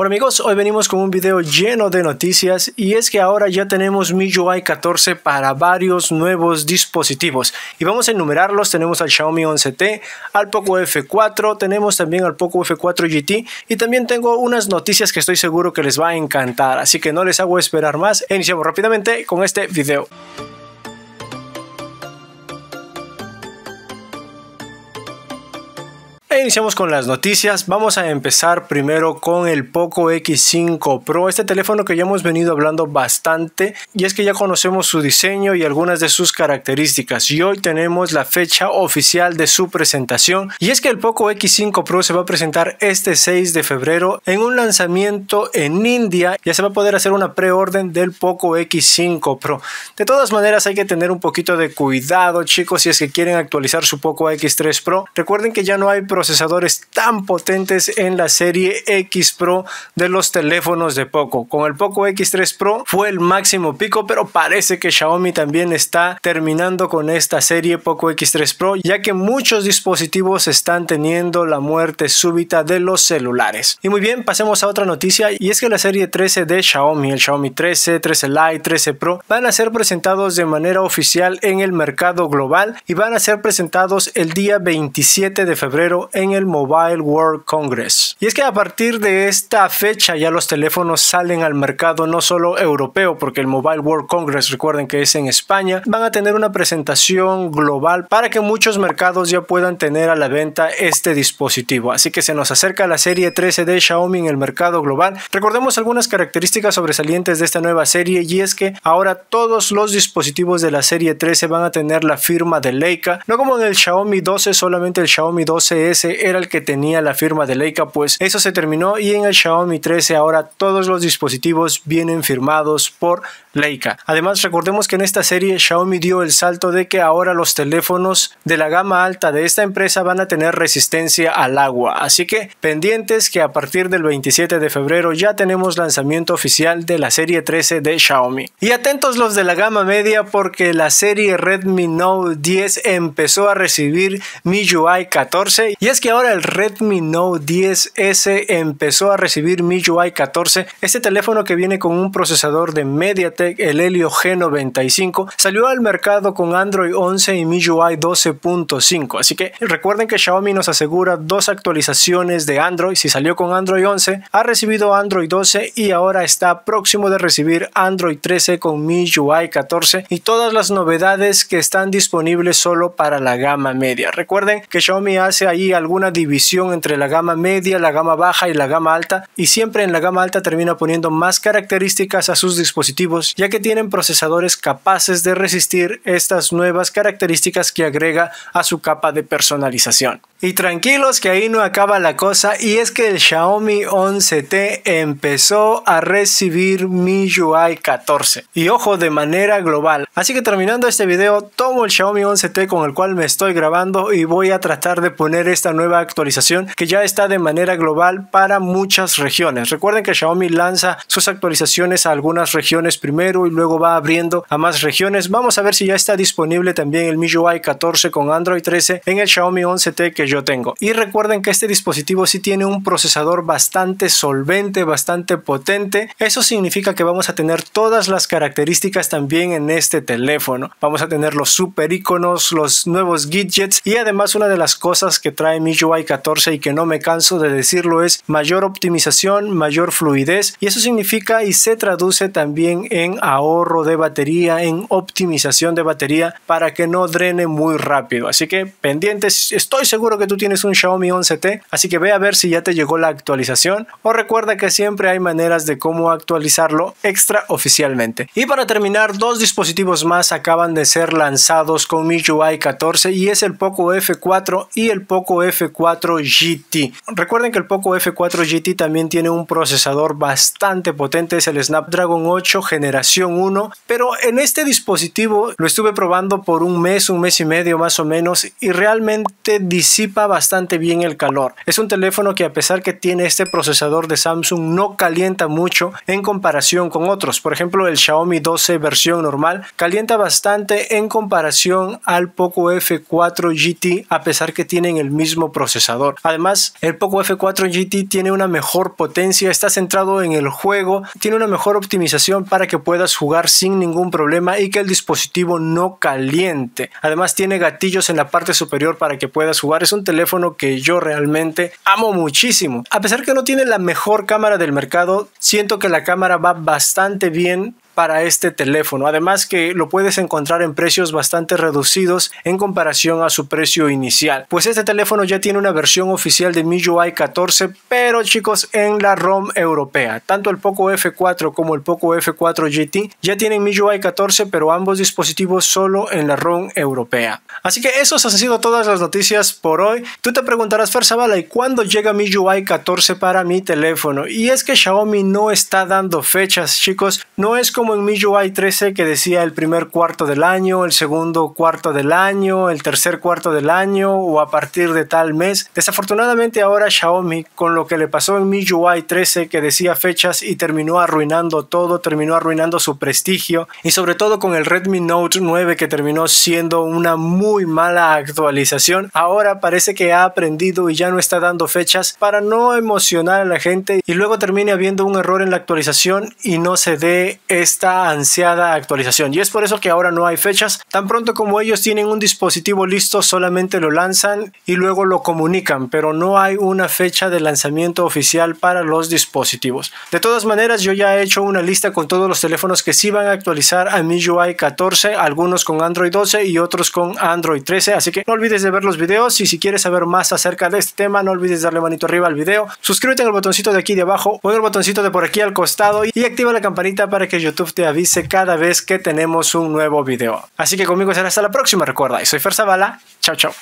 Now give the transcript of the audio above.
Hola amigos, hoy venimos con un video lleno de noticias y es que ahora ya tenemos MIUI 14 para varios nuevos dispositivos y vamos a enumerarlos, tenemos al Xiaomi 11T, al Poco F4, tenemos también al Poco F4 GT y también tengo unas noticias que estoy seguro que les va a encantar, así que no les hago esperar más e iniciamos rápidamente con este video. iniciamos con las noticias, vamos a empezar primero con el Poco X5 Pro, este teléfono que ya hemos venido hablando bastante y es que ya conocemos su diseño y algunas de sus características y hoy tenemos la fecha oficial de su presentación y es que el Poco X5 Pro se va a presentar este 6 de febrero en un lanzamiento en India, ya se va a poder hacer una preorden del Poco X5 Pro. De todas maneras hay que tener un poquito de cuidado chicos si es que quieren actualizar su Poco X3 Pro, recuerden que ya no hay proceso procesadores tan potentes en la serie X Pro de los teléfonos de Poco. Con el Poco X3 Pro fue el máximo pico, pero parece que Xiaomi también está terminando con esta serie Poco X3 Pro, ya que muchos dispositivos están teniendo la muerte súbita de los celulares. Y muy bien, pasemos a otra noticia, y es que la serie 13 de Xiaomi, el Xiaomi 13, 13 Lite, 13 Pro, van a ser presentados de manera oficial en el mercado global y van a ser presentados el día 27 de febrero en el Mobile World Congress. Y es que a partir de esta fecha ya los teléfonos salen al mercado no solo europeo, porque el Mobile World Congress, recuerden que es en España, van a tener una presentación global para que muchos mercados ya puedan tener a la venta este dispositivo. Así que se nos acerca la serie 13 de Xiaomi en el mercado global. Recordemos algunas características sobresalientes de esta nueva serie y es que ahora todos los dispositivos de la serie 13 van a tener la firma de Leica, no como en el Xiaomi 12, solamente el Xiaomi 12 es era el que tenía la firma de Leica, pues eso se terminó y en el Xiaomi 13 ahora todos los dispositivos vienen firmados por Leica. Además, recordemos que en esta serie Xiaomi dio el salto de que ahora los teléfonos de la gama alta de esta empresa van a tener resistencia al agua. Así que pendientes que a partir del 27 de febrero ya tenemos lanzamiento oficial de la serie 13 de Xiaomi. Y atentos los de la gama media porque la serie Redmi Note 10 empezó a recibir MIUI 14 y es que ahora el Redmi Note 10S empezó a recibir MIUI 14. Este teléfono que viene con un procesador de MediaTek, el Helio G95, salió al mercado con Android 11 y MIUI 12.5. Así que recuerden que Xiaomi nos asegura dos actualizaciones de Android. Si salió con Android 11, ha recibido Android 12 y ahora está próximo de recibir Android 13 con MIUI 14 y todas las novedades que están disponibles solo para la gama media. Recuerden que Xiaomi hace ahí alguna división entre la gama media, la gama baja y la gama alta y siempre en la gama alta termina poniendo más características a sus dispositivos ya que tienen procesadores capaces de resistir estas nuevas características que agrega a su capa de personalización. Y tranquilos que ahí no acaba la cosa y es que el Xiaomi 11T empezó a recibir MIUI 14 y ojo de manera global. Así que terminando este video tomo el Xiaomi 11T con el cual me estoy grabando y voy a tratar de poner esta nueva actualización que ya está de manera global para muchas regiones. Recuerden que Xiaomi lanza sus actualizaciones a algunas regiones primero y luego va abriendo a más regiones. Vamos a ver si ya está disponible también el MIUI 14 con Android 13 en el Xiaomi 11T que yo tengo. Y recuerden que este dispositivo sí tiene un procesador bastante solvente, bastante potente. Eso significa que vamos a tener todas las características también en este teléfono. Vamos a tener los super iconos, los nuevos widgets y además una de las cosas que trae mi MIUI 14 y que no me canso de decirlo es mayor optimización, mayor fluidez y eso significa y se traduce también en ahorro de batería, en optimización de batería para que no drene muy rápido. Así que pendientes, estoy seguro que tú tienes un Xiaomi 11T, así que ve a ver si ya te llegó la actualización o recuerda que siempre hay maneras de cómo actualizarlo oficialmente. Y para terminar, dos dispositivos más acaban de ser lanzados con MIUI 14 y es el Poco F4 y el Poco F F4 GT. Recuerden que el Poco F4 GT también tiene un procesador bastante potente, es el Snapdragon 8 generación 1, pero en este dispositivo lo estuve probando por un mes, un mes y medio más o menos y realmente disipa bastante bien el calor. Es un teléfono que a pesar que tiene este procesador de Samsung no calienta mucho en comparación con otros. Por ejemplo, el Xiaomi 12 versión normal calienta bastante en comparación al Poco F4 GT a pesar que tienen el mismo procesador. Además, el Poco F4 GT tiene una mejor potencia, está centrado en el juego, tiene una mejor optimización para que puedas jugar sin ningún problema y que el dispositivo no caliente. Además, tiene gatillos en la parte superior para que puedas jugar. Es un teléfono que yo realmente amo muchísimo. A pesar que no tiene la mejor cámara del mercado, siento que la cámara va bastante bien para este teléfono. Además que lo puedes encontrar en precios bastante reducidos en comparación a su precio inicial. Pues este teléfono ya tiene una versión oficial de MIUI 14, pero chicos, en la ROM europea. Tanto el Poco F4 como el Poco F4 GT ya tienen MIUI 14, pero ambos dispositivos solo en la ROM europea. Así que esos han sido todas las noticias por hoy. Tú te preguntarás, Ferzabala, ¿y cuándo llega MIUI 14 para mi teléfono? Y es que Xiaomi no está dando fechas, chicos. No es como en en MIUI 13 que decía el primer cuarto del año, el segundo cuarto del año, el tercer cuarto del año o a partir de tal mes. Desafortunadamente ahora Xiaomi con lo que le pasó en MIUI 13 que decía fechas y terminó arruinando todo, terminó arruinando su prestigio y sobre todo con el Redmi Note 9 que terminó siendo una muy mala actualización. Ahora parece que ha aprendido y ya no está dando fechas para no emocionar a la gente y luego termine habiendo un error en la actualización y no se dé este esta ansiada actualización y es por eso que ahora no hay fechas. Tan pronto como ellos tienen un dispositivo listo solamente lo lanzan y luego lo comunican, pero no hay una fecha de lanzamiento oficial para los dispositivos. De todas maneras yo ya he hecho una lista con todos los teléfonos que sí van a actualizar a MIUI 14, algunos con Android 12 y otros con Android 13, así que no olvides de ver los videos y si quieres saber más acerca de este tema no olvides darle manito arriba al video, suscríbete en el botoncito de aquí de abajo o el botoncito de por aquí al costado y activa la campanita para que YouTube te avise cada vez que tenemos un nuevo video. Así que conmigo será hasta la próxima, recuerda. Y soy Fer Zavala. Chao, chao.